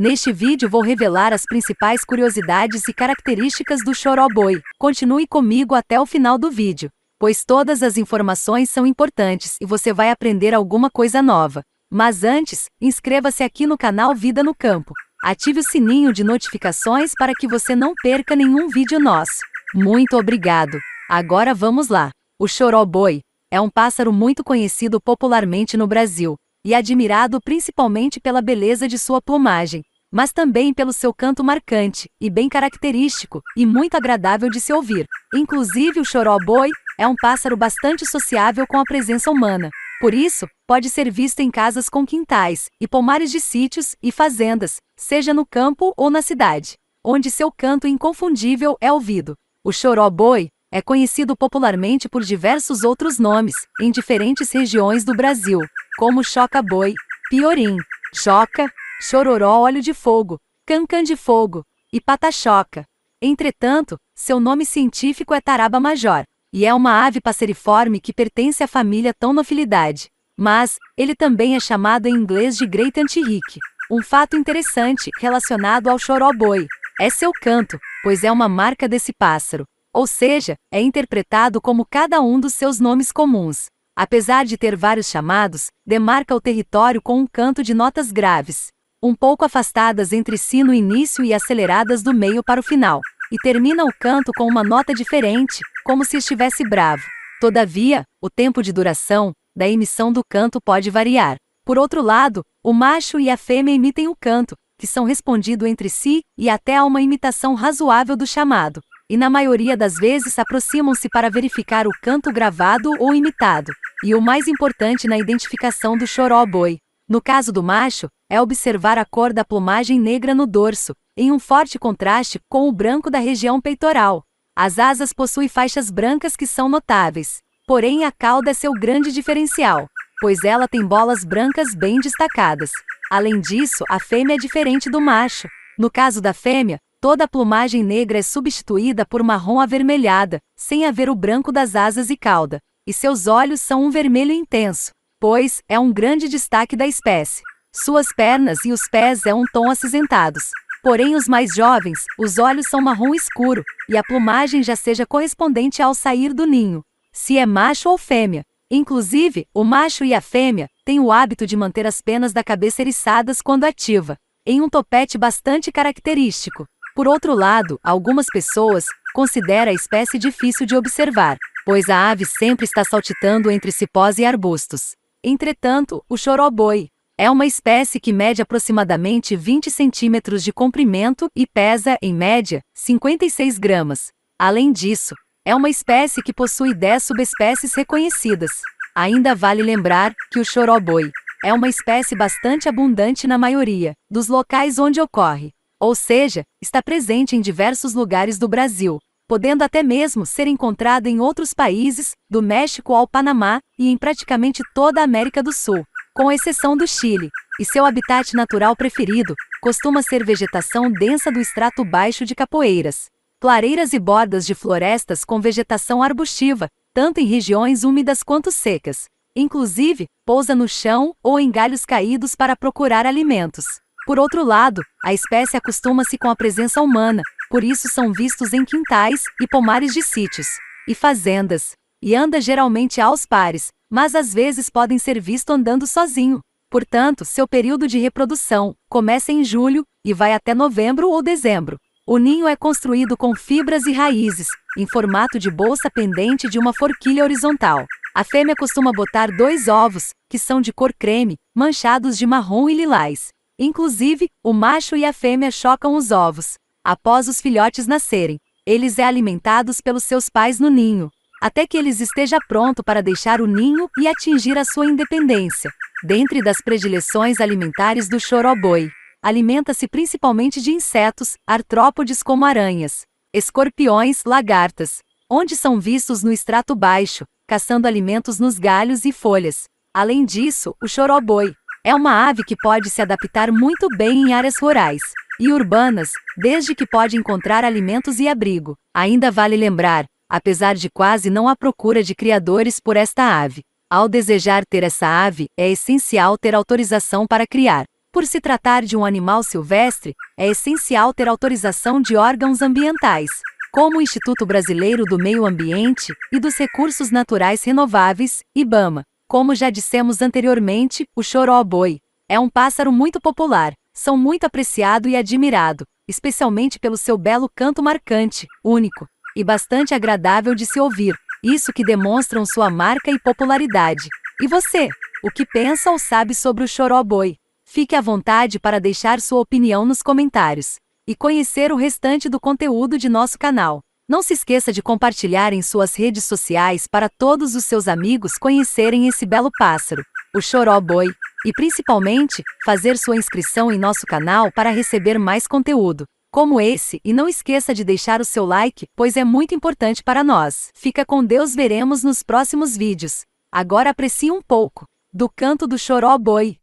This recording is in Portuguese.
Neste vídeo vou revelar as principais curiosidades e características do choroboi. Continue comigo até o final do vídeo, pois todas as informações são importantes e você vai aprender alguma coisa nova. Mas antes, inscreva-se aqui no canal Vida no Campo. Ative o sininho de notificações para que você não perca nenhum vídeo nosso. Muito obrigado! Agora vamos lá! O choroboi é um pássaro muito conhecido popularmente no Brasil e admirado principalmente pela beleza de sua plumagem, mas também pelo seu canto marcante e bem característico e muito agradável de se ouvir. Inclusive, o choró-boi é um pássaro bastante sociável com a presença humana. Por isso, pode ser visto em casas com quintais e pomares de sítios e fazendas, seja no campo ou na cidade, onde seu canto inconfundível é ouvido. O choró-boi é conhecido popularmente por diversos outros nomes em diferentes regiões do Brasil, como choca-boi, piorim, joca, Chororó Óleo de Fogo, Cancan de Fogo e Patachoca. Entretanto, seu nome científico é Taraba major, e é uma ave passeriforme que pertence à família Tonophilidae. Mas, ele também é chamado em inglês de Great Antirrique. Um fato interessante relacionado ao choró-boi é seu canto, pois é uma marca desse pássaro. Ou seja, é interpretado como cada um dos seus nomes comuns. Apesar de ter vários chamados, demarca o território com um canto de notas graves um pouco afastadas entre si no início e aceleradas do meio para o final, e termina o canto com uma nota diferente, como se estivesse bravo. Todavia, o tempo de duração da emissão do canto pode variar. Por outro lado, o macho e a fêmea emitem o canto, que são respondido entre si e até há uma imitação razoável do chamado, e na maioria das vezes aproximam-se para verificar o canto gravado ou imitado. E o mais importante na identificação do choró boi no caso do macho, é observar a cor da plumagem negra no dorso, em um forte contraste com o branco da região peitoral. As asas possuem faixas brancas que são notáveis, porém a cauda é seu grande diferencial, pois ela tem bolas brancas bem destacadas. Além disso, a fêmea é diferente do macho. No caso da fêmea, toda a plumagem negra é substituída por marrom avermelhada, sem haver o branco das asas e cauda, e seus olhos são um vermelho intenso pois é um grande destaque da espécie. Suas pernas e os pés é um tom acinzentados. Porém, os mais jovens, os olhos são marrom escuro, e a plumagem já seja correspondente ao sair do ninho, se é macho ou fêmea. Inclusive, o macho e a fêmea têm o hábito de manter as penas da cabeça eriçadas quando ativa, em um topete bastante característico. Por outro lado, algumas pessoas consideram a espécie difícil de observar, pois a ave sempre está saltitando entre cipós e arbustos. Entretanto, o choroboi é uma espécie que mede aproximadamente 20 centímetros de comprimento e pesa, em média, 56 gramas. Além disso, é uma espécie que possui 10 subespécies reconhecidas. Ainda vale lembrar que o choroboi é uma espécie bastante abundante na maioria dos locais onde ocorre, ou seja, está presente em diversos lugares do Brasil, podendo até mesmo ser encontrada em outros países, do México ao Panamá e em praticamente toda a América do Sul, com exceção do Chile, e seu habitat natural preferido costuma ser vegetação densa do extrato baixo de capoeiras, clareiras e bordas de florestas com vegetação arbustiva, tanto em regiões úmidas quanto secas. Inclusive, pousa no chão ou em galhos caídos para procurar alimentos. Por outro lado, a espécie acostuma-se com a presença humana, por isso são vistos em quintais e pomares de sítios e fazendas, e anda geralmente aos pares, mas às vezes podem ser visto andando sozinho. Portanto, seu período de reprodução começa em julho e vai até novembro ou dezembro. O ninho é construído com fibras e raízes, em formato de bolsa pendente de uma forquilha horizontal. A fêmea costuma botar dois ovos, que são de cor creme, manchados de marrom e lilás. Inclusive, o macho e a fêmea chocam os ovos, Após os filhotes nascerem, eles é alimentados pelos seus pais no ninho, até que eles esteja pronto para deixar o ninho e atingir a sua independência. Dentre das predileções alimentares do choroboi, alimenta-se principalmente de insetos, artrópodes como aranhas, escorpiões, lagartas, onde são vistos no extrato baixo, caçando alimentos nos galhos e folhas. Além disso, o choroboi é uma ave que pode se adaptar muito bem em áreas rurais, e urbanas, desde que pode encontrar alimentos e abrigo. Ainda vale lembrar, apesar de quase não há procura de criadores por esta ave. Ao desejar ter essa ave, é essencial ter autorização para criar. Por se tratar de um animal silvestre, é essencial ter autorização de órgãos ambientais, como o Instituto Brasileiro do Meio Ambiente e dos Recursos Naturais Renováveis, IBAMA. Como já dissemos anteriormente, o choró-boi é um pássaro muito popular, são muito apreciado e admirado, especialmente pelo seu belo canto marcante, único e bastante agradável de se ouvir, isso que demonstram sua marca e popularidade. E você, o que pensa ou sabe sobre o choró-boi? Fique à vontade para deixar sua opinião nos comentários e conhecer o restante do conteúdo de nosso canal. Não se esqueça de compartilhar em suas redes sociais para todos os seus amigos conhecerem esse belo pássaro, o choró-boi. E principalmente, fazer sua inscrição em nosso canal para receber mais conteúdo, como esse, e não esqueça de deixar o seu like, pois é muito importante para nós. Fica com Deus, veremos nos próximos vídeos. Agora aprecie um pouco do canto do choró boi.